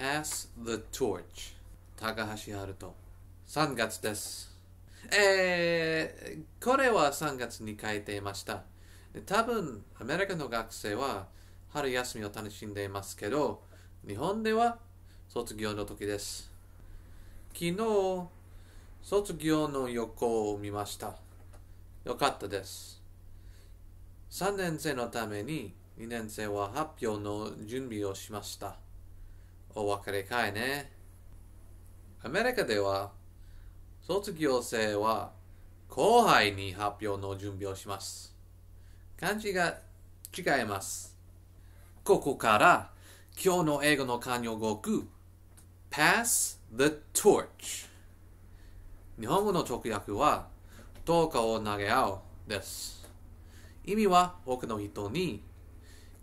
Pass the Torch 高橋春人3月ですえー、これは3月に書いていました多分アメリカの学生は春休みを楽しんでいますけど日本では卒業の時です昨日卒業の予行を見ましたよかったです3年生のために2年生は発表の準備をしましたお別れ会ね。アメリカでは、卒業生は後輩に発表の準備をします。漢字が違います。ここから今日の英語の字を語く。Pass the torch 日本語の直訳は10日を投げ合うです意味は多くの人に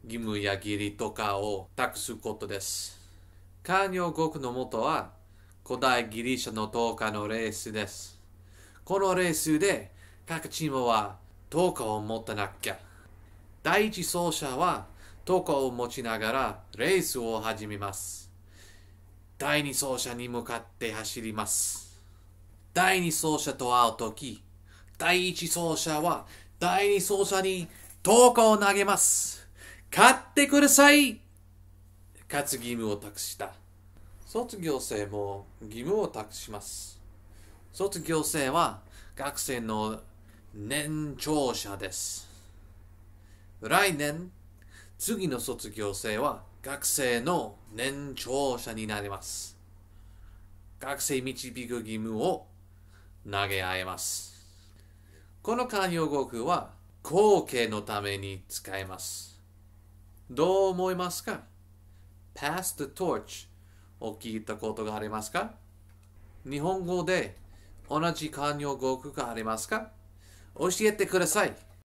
義務や義理とかを託すことですカーニョ国の元は古代ギリシャの10日のレースです。このレースで各チームは10日を持たなきゃ。第一走者は10日を持ちながらレースを始めます。第二走者に向かって走ります。第二走者と会うとき、第一走者は第二走者に10日を投げます。勝ってください勝つ義務を託した。卒業生も義務を託します。卒業生は学生の年長者です。来年、次の卒業生は学生の年長者になります。学生導く義務を投げ合います。この慣用語句は後継のために使えます。どう思いますか ?pass the torch を聞いたことがありますか日本語で同じ慣用語がありますか教えてください。